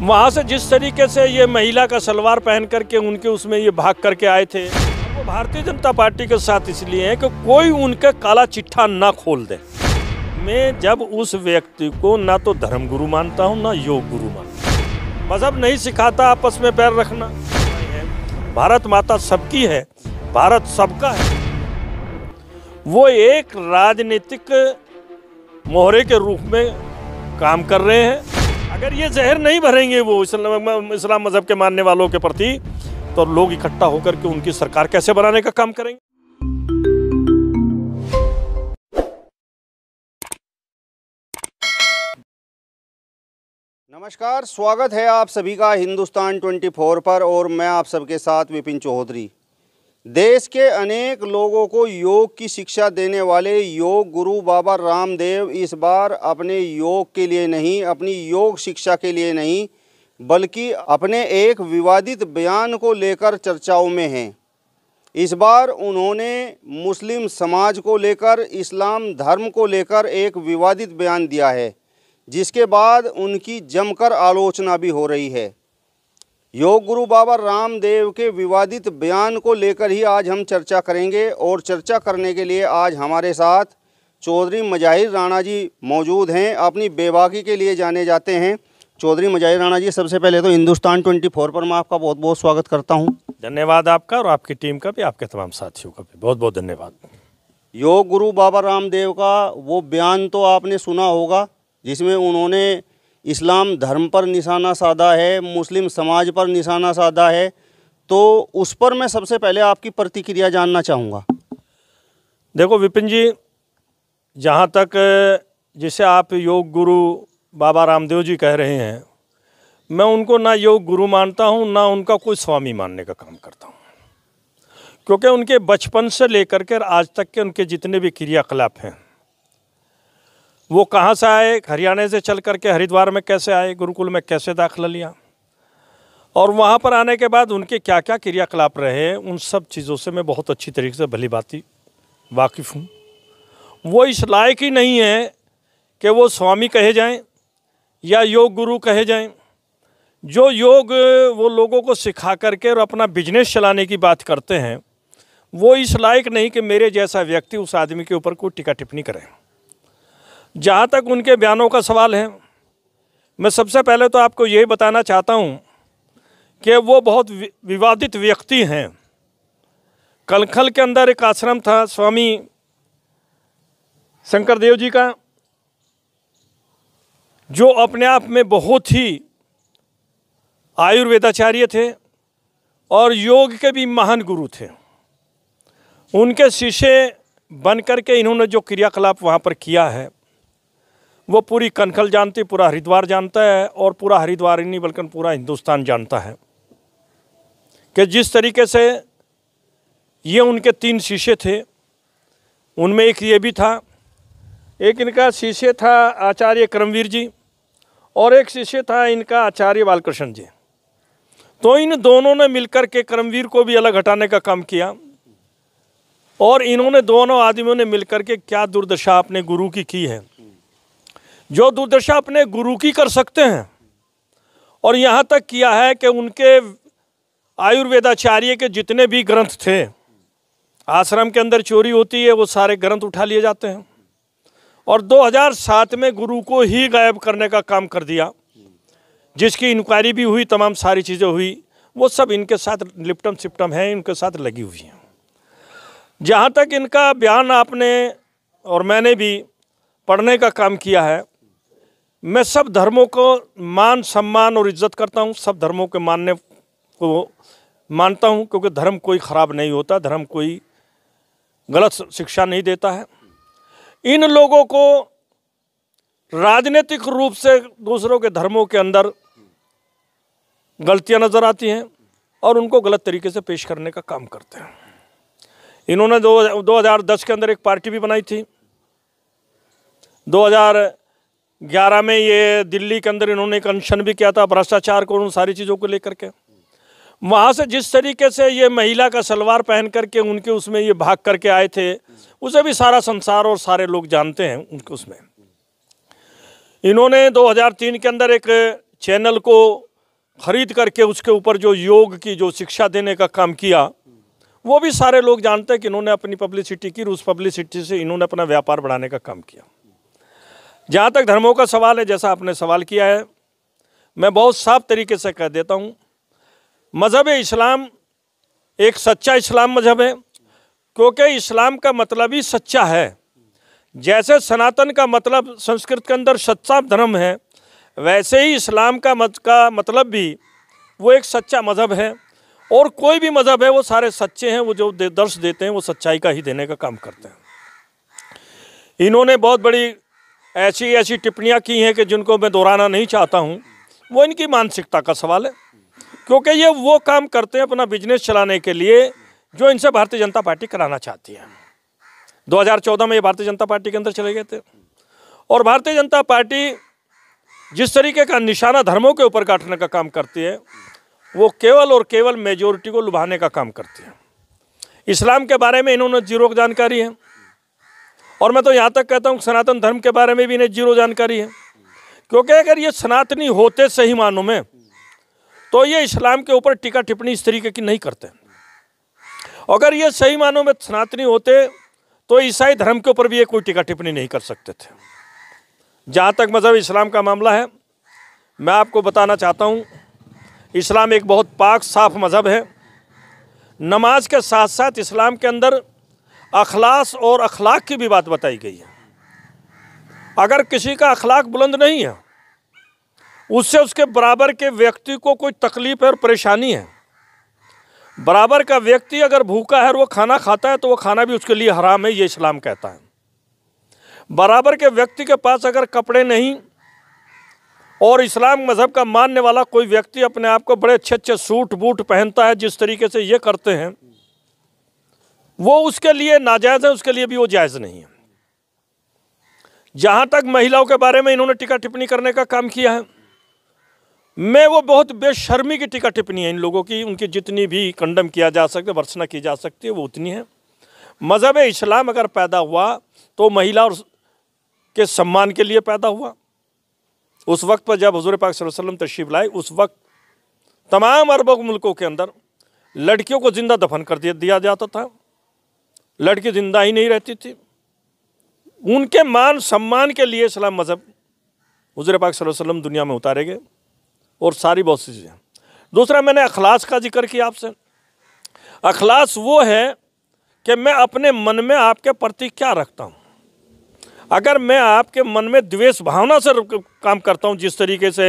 वहाँ से जिस तरीके से ये महिला का सलवार पहन करके उनके उसमें ये भाग करके आए थे वो भारतीय जनता पार्टी के साथ इसलिए हैं कि कोई उनका काला चिट्ठा ना खोल दे मैं जब उस व्यक्ति को ना तो धर्म गुरु मानता हूँ ना योग गुरु मानता हूँ मज़हब नहीं सिखाता आपस में पैर रखना भारत माता सबकी है भारत सबका है वो एक राजनीतिक मोहरे के रूप में काम कर रहे हैं अगर ये जहर नहीं भरेंगे वो इस्लाम मज़हब के मानने वालों के प्रति तो लोग इकट्ठा होकर के उनकी सरकार कैसे बनाने का काम करेंगे नमस्कार स्वागत है आप सभी का हिंदुस्तान 24 पर और मैं आप सबके साथ विपिन चौधरी देश के अनेक लोगों को योग की शिक्षा देने वाले योग गुरु बाबा रामदेव इस बार अपने योग के लिए नहीं अपनी योग शिक्षा के लिए नहीं बल्कि अपने एक विवादित बयान को लेकर चर्चाओं में हैं इस बार उन्होंने मुस्लिम समाज को लेकर इस्लाम धर्म को लेकर एक विवादित बयान दिया है जिसके बाद उनकी जमकर आलोचना भी हो रही है योग गुरु बाबा रामदेव के विवादित बयान को लेकर ही आज हम चर्चा करेंगे और चर्चा करने के लिए आज हमारे साथ चौधरी मजाहिर राणा जी मौजूद हैं अपनी बेबाकी के लिए जाने जाते हैं चौधरी मजाहिर राणा जी सबसे पहले तो हिंदुस्तान 24 पर मैं आपका बहुत बहुत स्वागत करता हूं धन्यवाद आपका और आपकी टीम का भी आपके तमाम साथियों का भी बहुत बहुत धन्यवाद योग गुरु बाबा रामदेव का वो बयान तो आपने सुना होगा जिसमें उन्होंने इस्लाम धर्म पर निशाना साधा है मुस्लिम समाज पर निशाना साधा है तो उस पर मैं सबसे पहले आपकी प्रतिक्रिया जानना चाहूँगा देखो विपिन जी जहाँ तक जिसे आप योग गुरु बाबा रामदेव जी कह रहे हैं मैं उनको ना योग गुरु मानता हूँ ना उनका कोई स्वामी मानने का काम करता हूँ क्योंकि उनके बचपन से लेकर के आज तक के उनके जितने भी क्रियाकलाप हैं वो कहाँ से आए हरियाणा से चल करके हरिद्वार में कैसे आए गुरुकुल में कैसे दाखिला लिया और वहाँ पर आने के बाद उनके क्या क्या क्रियाकलाप रहे उन सब चीज़ों से मैं बहुत अच्छी तरीके से भली बाती वाकिफ़ हूँ वो इस लायक ही नहीं है कि वो स्वामी कहे जाएं या योग गुरु कहे जाएं जो योग वो लोगों को सिखा करके और अपना बिजनेस चलाने की बात करते हैं वो इस लायक नहीं कि मेरे जैसा व्यक्ति उस आदमी के ऊपर कोई टिका टिप्पणी करें जहाँ तक उनके बयानों का सवाल है मैं सबसे पहले तो आपको यही बताना चाहता हूँ कि वो बहुत विवादित व्यक्ति हैं कलखल के अंदर एक आश्रम था स्वामी शंकर देव जी का जो अपने आप में बहुत ही आयुर्वेदाचार्य थे और योग के भी महान गुरु थे उनके शिष्य बन के इन्होंने जो क्रियाकलाप वहाँ पर किया है वो पूरी कनखल जानती पूरा हरिद्वार जानता है और पूरा हरिद्वार ही नहीं बल्कि पूरा हिंदुस्तान जानता है कि जिस तरीके से ये उनके तीन शीशे थे उनमें एक ये भी था एक इनका शीशे था आचार्य करमवीर जी और एक शीशे था इनका आचार्य बालकृष्ण जी तो इन दोनों ने मिलकर के करमवीर को भी अलग हटाने का काम किया और इन्होंने दोनों आदमियों ने मिलकर के क्या दुर्दशा अपने गुरु की की है जो दुर्दशा अपने गुरु की कर सकते हैं और यहाँ तक किया है कि उनके आयुर्वेदाचार्य के जितने भी ग्रंथ थे आश्रम के अंदर चोरी होती है वो सारे ग्रंथ उठा लिए जाते हैं और 2007 में गुरु को ही गायब करने का काम कर दिया जिसकी इंक्वायरी भी हुई तमाम सारी चीज़ें हुई वो सब इनके साथ लिपटम सिप्टम हैं इनके साथ लगी हुई हैं जहाँ तक इनका बयान आपने और मैंने भी पढ़ने का काम किया है मैं सब धर्मों को मान सम्मान और इज्जत करता हूँ सब धर्मों के मानने को मानता हूँ क्योंकि धर्म कोई ख़राब नहीं होता धर्म कोई गलत शिक्षा नहीं देता है इन लोगों को राजनीतिक रूप से दूसरों के धर्मों के अंदर गलतियाँ नज़र आती हैं और उनको गलत तरीके से पेश करने का काम करते हैं इन्होंने दो दस के अंदर एक पार्टी भी बनाई थी हजार ग्यारह में ये दिल्ली के अंदर इन्होंने एक अनशन भी किया था भ्रष्टाचार को उन सारी चीज़ों को लेकर के वहाँ से जिस तरीके से ये महिला का सलवार पहन करके उनके उसमें ये भाग करके आए थे उसे भी सारा संसार और सारे लोग जानते हैं उनके उसमें इन्होंने 2003 के अंदर एक चैनल को खरीद करके उसके ऊपर जो योग की जो शिक्षा देने का काम किया वो भी सारे लोग जानते हैं कि इन्होंने अपनी पब्लिसिटी की उस पब्लिसिटी से इन्होंने अपना व्यापार बढ़ाने का काम किया जहाँ तक धर्मों का सवाल है जैसा आपने सवाल किया है मैं बहुत साफ तरीके से कह देता हूँ मज़हब इस्लाम एक सच्चा इस्लाम मज़हब है क्योंकि इस्लाम का मतलब ही सच्चा है जैसे सनातन का मतलब संस्कृत के अंदर सच्चा धर्म है वैसे ही इस्लाम का मत का मतलब भी वो एक सच्चा मज़हब है और कोई भी मज़हब है वो सारे सच्चे हैं वो जो दे, दर्श देते हैं वो सच्चाई का ही देने का काम करते हैं इन्होंने बहुत बड़ी ऐसी ऐसी टिप्पणियाँ की हैं कि जिनको मैं दोहराना नहीं चाहता हूँ वो इनकी मानसिकता का सवाल है क्योंकि ये वो काम करते हैं अपना बिजनेस चलाने के लिए जो इनसे भारतीय जनता पार्टी कराना चाहती है 2014 में ये भारतीय जनता पार्टी के अंदर चले गए थे और भारतीय जनता पार्टी जिस तरीके का निशाना धर्मों के ऊपर काटने का काम करती है वो केवल और केवल मेजोरिटी को लुभाने का काम करती है इस्लाम के बारे में इन्होंने जीरो जानकारी है और मैं तो यहाँ तक कहता हूँ सनातन धर्म के बारे में भी इन्हें जीरो जानकारी है क्योंकि अगर ये सनातनी होते सही मानों में तो ये इस्लाम के ऊपर टीका टिप्पणी इस तरीके की नहीं करते अगर ये सही मानों में सनातनी होते तो ईसाई धर्म के ऊपर भी ये कोई टीका टिप्पणी नहीं कर सकते थे जहाँ तक मज़हब इस्लाम का मामला है मैं आपको बताना चाहता हूँ इस्लाम एक बहुत पाक साफ मज़हब है नमाज के साथ साथ इस्लाम के अंदर अखलास और अखलाक की भी बात बताई गई है अगर किसी का अखलाक बुलंद नहीं है उससे उसके बराबर के व्यक्ति को कोई तकलीफ़ है और परेशानी है बराबर का व्यक्ति अगर भूखा है और वो खाना खाता है तो वो खाना भी उसके लिए हराम है ये इस्लाम कहता है बराबर के व्यक्ति के पास अगर कपड़े नहीं और इस्लाम मज़हब का मानने वाला कोई व्यक्ति अपने आप को बड़े अच्छे अच्छे सूट बूट पहनता है जिस तरीके से ये करते हैं वो उसके लिए नाजायज़ है उसके लिए भी वो जायज़ नहीं है जहाँ तक महिलाओं के बारे में इन्होंने टिका टिप्पणी करने का काम किया है मैं वो बहुत बेशर्मी की टिका टिप्पणी है इन लोगों की उनकी जितनी भी कंडम किया जा सकता है वर्षना की जा सकती है वो उतनी है मज़हब इस्लाम अगर पैदा हुआ तो महिला के सम्मान के लिए पैदा हुआ उस वक्त पर जब हजूर पाक वसल्लम तशरीफ़ लाए उस वक्त तमाम अरब मुल्कों के अंदर लड़कियों को ज़िंदा दफन कर दिया जाता था लड़की जिंदा ही नहीं रहती थी उनके मान सम्मान के लिए इस्लाम मज़हब हजर पाक वसल्लम दुनिया में उतारे गए और सारी बहुत सी चीज़ें दूसरा मैंने अखलास का जिक्र किया आपसे अखलास वो है कि मैं अपने मन में आपके प्रति क्या रखता हूँ अगर मैं आपके मन में द्वेष भावना से काम करता हूँ जिस तरीके से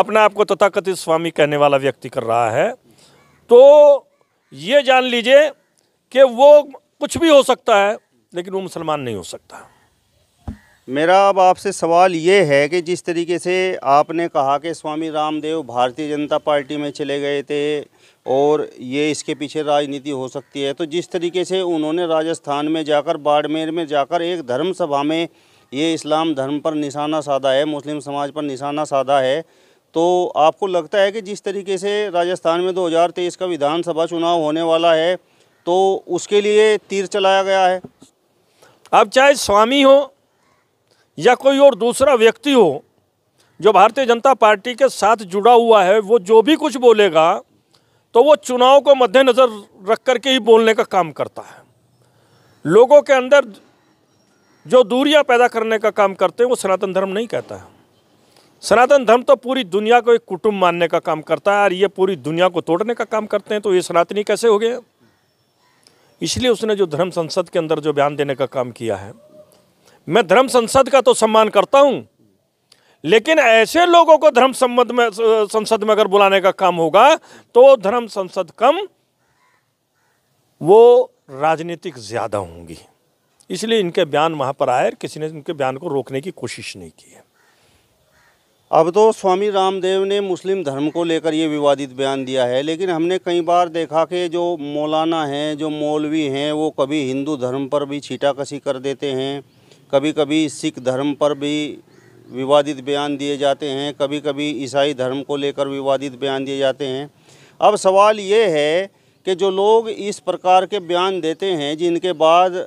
अपने आप को तथाकथित स्वामी कहने वाला व्यक्ति कर रहा है तो ये जान लीजिए कि वो कुछ भी हो सकता है लेकिन वो मुसलमान नहीं हो सकता मेरा अब आपसे सवाल ये है कि जिस तरीके से आपने कहा कि स्वामी रामदेव भारतीय जनता पार्टी में चले गए थे और ये इसके पीछे राजनीति हो सकती है तो जिस तरीके से उन्होंने राजस्थान में जाकर बाड़मेर में जाकर एक धर्म सभा में ये इस्लाम धर्म पर निशाना साधा है मुस्लिम समाज पर निशाना साधा है तो आपको लगता है कि जिस तरीके से राजस्थान में 2023 का विधानसभा चुनाव होने वाला है तो उसके लिए तीर चलाया गया है अब चाहे स्वामी हो या कोई और दूसरा व्यक्ति हो जो भारतीय जनता पार्टी के साथ जुड़ा हुआ है वो जो भी कुछ बोलेगा तो वो चुनाव को मद्देनज़र रख कर के ही बोलने का काम करता है लोगों के अंदर जो दूरियां पैदा करने का काम करते हैं वो सनातन धर्म नहीं कहता है सनातन धर्म तो पूरी दुनिया को एक कुटुंब मानने का काम करता है और ये पूरी दुनिया को तोड़ने का काम करते हैं तो ये सनातनी कैसे हो गए इसलिए उसने जो धर्म संसद के अंदर जो बयान देने का काम किया है मैं धर्म संसद का तो सम्मान करता हूँ लेकिन ऐसे लोगों को धर्म संबंध में संसद में अगर बुलाने का काम होगा तो धर्म संसद कम वो राजनीतिक ज़्यादा होंगी इसलिए इनके बयान वहाँ पर आए किसी ने इनके बयान को रोकने की कोशिश नहीं की है अब तो स्वामी रामदेव ने मुस्लिम धर्म को लेकर ये विवादित बयान दिया है लेकिन हमने कई बार देखा कि जो मौलाना हैं जो मौलवी हैं वो कभी हिंदू धर्म पर भी छीटाकसी कर देते हैं कभी कभी सिख धर्म पर भी विवादित बयान दिए जाते हैं कभी कभी ईसाई धर्म को लेकर विवादित बयान दिए जाते हैं अब सवाल ये है कि जो लोग इस प्रकार के बयान देते हैं जिनके बाद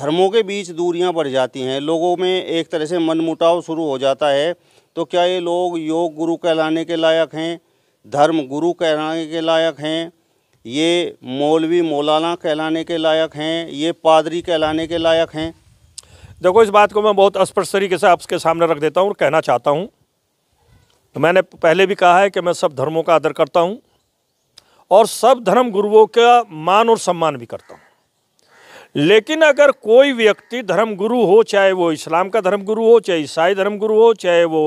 धर्मों के बीच दूरियां बढ़ जाती हैं लोगों में एक तरह से मनमुटाव शुरू हो जाता है तो क्या ये लोग योग गुरु कहलाने के लायक हैं धर्म गुरु कहलाने के लायक हैं ये मौलवी मौलाना कहलाने के लायक हैं ये पादरी कहलाने के लायक हैं देखो इस बात को मैं बहुत स्पष्ट तरीके से आपके सामने रख देता हूँ और कहना चाहता हूँ तो मैंने पहले भी कहा है कि मैं सब धर्मों का आदर करता हूँ और सब धर्म गुरुओं का मान और सम्मान भी करता हूँ लेकिन अगर कोई व्यक्ति धर्मगुरु हो चाहे वो इस्लाम का धर्मगुरु हो चाहे ईसाई धर्मगुरु हो चाहे वो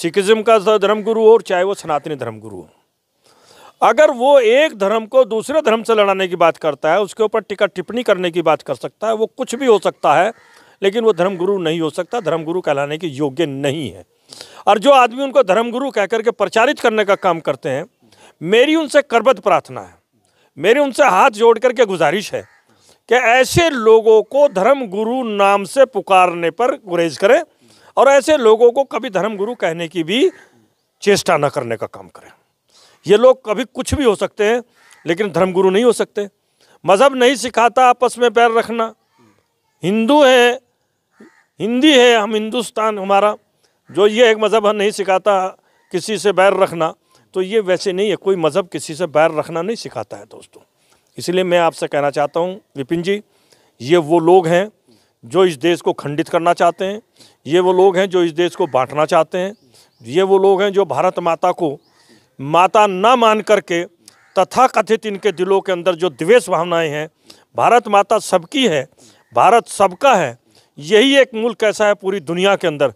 सिखिज़्म का धर्मगुरु हो चाहे वो सनातनी धर्मगुरु हो अगर वो एक धर्म को दूसरे धर्म से लड़ाने की बात करता है उसके ऊपर टिका टिप्पणी करने की बात कर सकता है वो कुछ भी हो सकता है लेकिन वो धर्मगुरु नहीं हो सकता धर्मगुरु कहलाने के योग्य नहीं है और जो आदमी उनको धर्मगुरु कह के प्रचारित करने का काम करते हैं मेरी उनसे करबद्ध प्रार्थना है मेरी उनसे हाथ जोड़ करके गुजारिश है कि ऐसे लोगों को धर्म गुरु नाम से पुकारने पर गुरेज करें और ऐसे लोगों को कभी धर्म गुरु कहने की भी चेष्टा न करने का काम करें ये लोग कभी कुछ भी हो सकते हैं लेकिन धर्म गुरु नहीं हो सकते मज़हब नहीं सिखाता आपस में पैर रखना हिंदू है हिंदी है हम हिंदुस्तान हमारा जो ये एक मज़हब नहीं सिखाता किसी से बैर रखना तो ये वैसे नहीं है कोई मज़हब किसी से बैर रखना नहीं सिखाता है दोस्तों इसलिए मैं आपसे कहना चाहता हूँ विपिन जी ये वो लोग हैं जो इस देश को खंडित करना चाहते हैं ये वो लोग हैं जो इस देश को बांटना चाहते हैं ये वो लोग हैं जो भारत माता को माता ना मान करके तथा कथित इनके दिलों के अंदर जो द्वेष भावनाएं हैं भारत माता सबकी है भारत सबका है यही एक मुल्क ऐसा है पूरी दुनिया के अंदर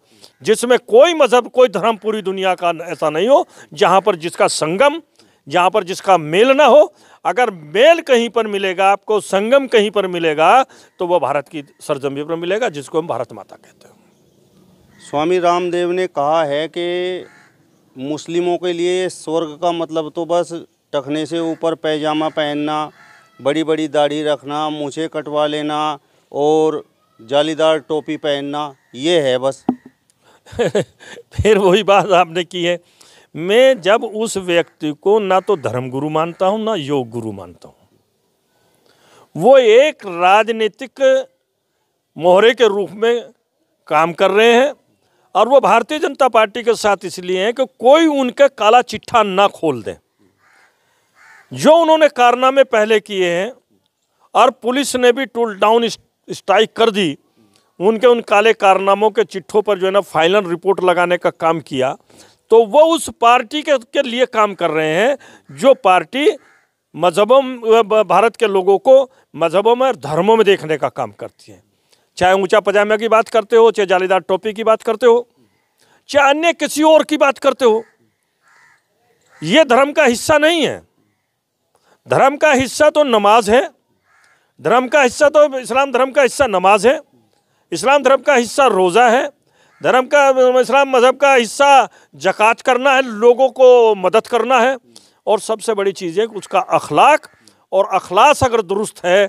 जिसमें कोई मज़हब कोई धर्म पूरी दुनिया का ऐसा नहीं हो जहाँ पर जिसका संगम जहाँ पर जिसका मेल ना हो अगर मेल कहीं पर मिलेगा आपको संगम कहीं पर मिलेगा तो वह भारत की सरजमी पर मिलेगा जिसको हम भारत माता कहते हैं स्वामी रामदेव ने कहा है कि मुस्लिमों के लिए स्वर्ग का मतलब तो बस टखने से ऊपर पैजामा पहनना बड़ी बड़ी दाढ़ी रखना मूछे कटवा लेना और जालीदार टोपी पहनना ये है बस फिर वही बात आपने की है मैं जब उस व्यक्ति को ना तो धर्म गुरु मानता हूं ना योग गुरु मानता हूं वो एक राजनीतिक मोहरे के रूप में काम कर रहे हैं और वो भारतीय जनता पार्टी के साथ इसलिए हैं कि कोई उनका काला चिट्ठा ना खोल दें जो उन्होंने कारनामे पहले किए हैं और पुलिस ने भी टूल डाउन स्ट्राइक कर दी उनके उन काले कारनामों के चिट्ठों पर जो है ना फाइनल रिपोर्ट लगाने का काम किया तो वो उस पार्टी के, के लिए काम कर रहे हैं जो पार्टी मजहबों भारत के लोगों को मजहबों में और धर्मों में देखने का काम करती है चाहे ऊंचा पजामे की बात करते हो चाहे जालीदार टोपी की बात करते हो चाहे अन्य किसी और की बात करते हो ये धर्म का हिस्सा नहीं है धर्म का हिस्सा तो नमाज है धर्म का हिस्सा तो इस्लाम धर्म का हिस्सा नमाज है इस्लाम धर्म का हिस्सा रोज़ा है धर्म का इस्लाम मज़हब का हिस्सा जक़ात करना है लोगों को मदद करना है और सबसे बड़ी चीज़ है उसका अखलाक और अखलास अगर दुरुस्त है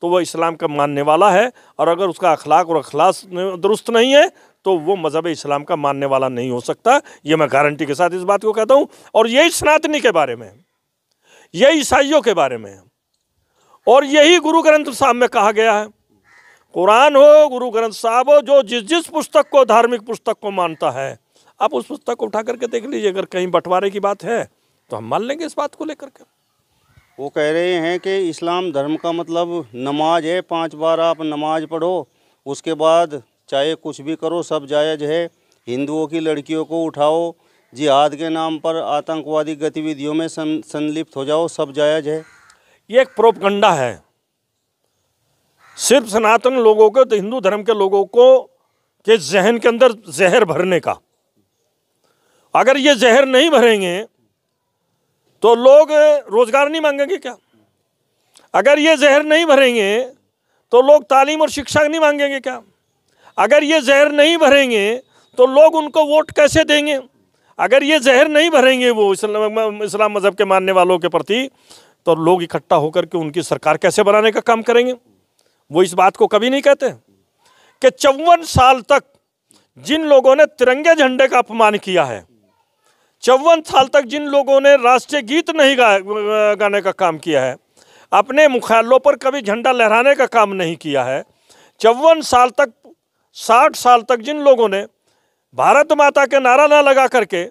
तो वह इस्लाम का मानने वाला है और अगर उसका अखलाक और अखलास दुरुस्त नहीं है तो वो मज़हब इस्लाम का मानने वाला नहीं हो सकता ये मैं गारंटी के साथ इस बात को कहता हूँ और यही सनातनी के बारे में यही ईसाइयों के बारे में और यही गुरु ग्रंथ साहब में कहा गया है कुरान हो गुरु ग्रंथ साहब हो जो जिस जिस पुस्तक को धार्मिक पुस्तक को मानता है आप उस पुस्तक को उठा करके देख लीजिए अगर कहीं बंटवारे की बात है तो हम मान लेंगे इस बात को लेकर के वो कह रहे हैं कि इस्लाम धर्म का मतलब नमाज है पांच बार आप नमाज पढ़ो उसके बाद चाहे कुछ भी करो सब जायज़ है हिंदुओं की लड़कियों को उठाओ जिहाद के नाम पर आतंकवादी गतिविधियों में संलिप्त हो जाओ सब जायज़ है ये एक प्रोपगंडा है सिर्फ सनातन लोगों को तो हिंदू धर्म के लोगों को के जहन के अंदर जहर भरने का अगर ये जहर नहीं भरेंगे तो लोग रोज़गार नहीं मांगेंगे क्या अगर ये जहर नहीं भरेंगे तो लोग तालीम और शिक्षा नहीं मांगेंगे क्या अगर ये जहर नहीं भरेंगे तो लोग उनको वोट कैसे देंगे अगर ये जहर नहीं भरेंगे वो इस्लाम इस्लाम मज़हब के मानने वालों के प्रति तो लोग इकट्ठा होकर के उनकी सरकार कैसे बनाने का काम करेंगे वो इस बात को कभी नहीं कहते कि चौवन साल तक जिन लोगों ने तिरंगे झंडे का अपमान किया है चौवन साल तक जिन लोगों ने राष्ट्रीय गीत नहीं गा, गाने का काम किया है अपने मुख्यालयों पर कभी झंडा लहराने का काम नहीं किया है चौवन साल तक साठ साल तक जिन लोगों ने भारत माता के नारा ना लगा करके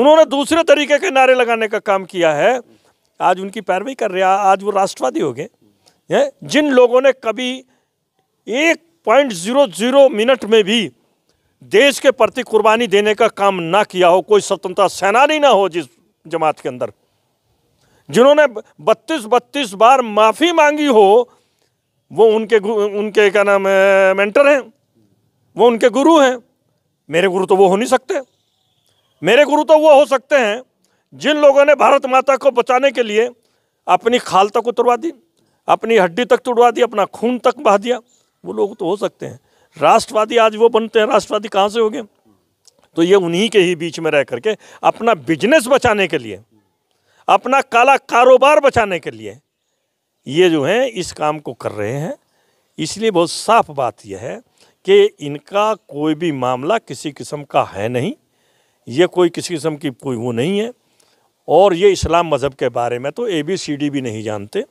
उन्होंने दूसरे तरीके के नारे लगाने का काम किया है आज उनकी पैरवी कर रहा आज वो राष्ट्रवादी हो गए है जिन लोगों ने कभी एक पॉइंट ज़ीरो ज़ीरो मिनट में भी देश के प्रति कुर्बानी देने का काम ना किया हो कोई स्वतंत्रता सेनानी ना हो जिस जमात के अंदर जिन्होंने बत्तीस बत्तीस बार माफ़ी मांगी हो वो उनके उनके क्या नाम है मेंटर हैं वो उनके गुरु हैं मेरे गुरु तो वो हो नहीं सकते मेरे गुरु तो वो हो सकते हैं जिन लोगों ने भारत माता को बचाने के लिए अपनी खालतक उतरवा दी अपनी हड्डी तक तुड़वा तो दी अपना खून तक बहा दिया वो लोग तो हो सकते हैं राष्ट्रवादी आज वो बनते हैं राष्ट्रवादी कहाँ से हो गए तो ये उन्हीं के ही बीच में रह करके अपना बिजनेस बचाने के लिए अपना काला कारोबार बचाने के लिए ये जो हैं इस काम को कर रहे हैं इसलिए बहुत साफ बात यह है कि इनका कोई भी मामला किसी किस्म का है नहीं ये कोई किसी किस्म की कोई वो नहीं है और ये इस्लाम मज़हब के बारे में तो ए बी सी डी भी नहीं जानते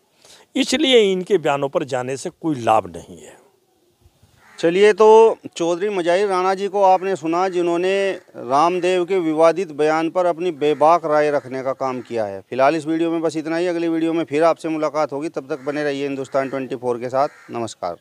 इसलिए इनके बयानों पर जाने से कोई लाभ नहीं है चलिए तो चौधरी मजाहिर राणा जी को आपने सुना जिन्होंने रामदेव के विवादित बयान पर अपनी बेबाक राय रखने का काम किया है फिलहाल इस वीडियो में बस इतना ही अगली वीडियो में फिर आपसे मुलाकात होगी तब तक बने रहिए हिंदुस्तान 24 के साथ नमस्कार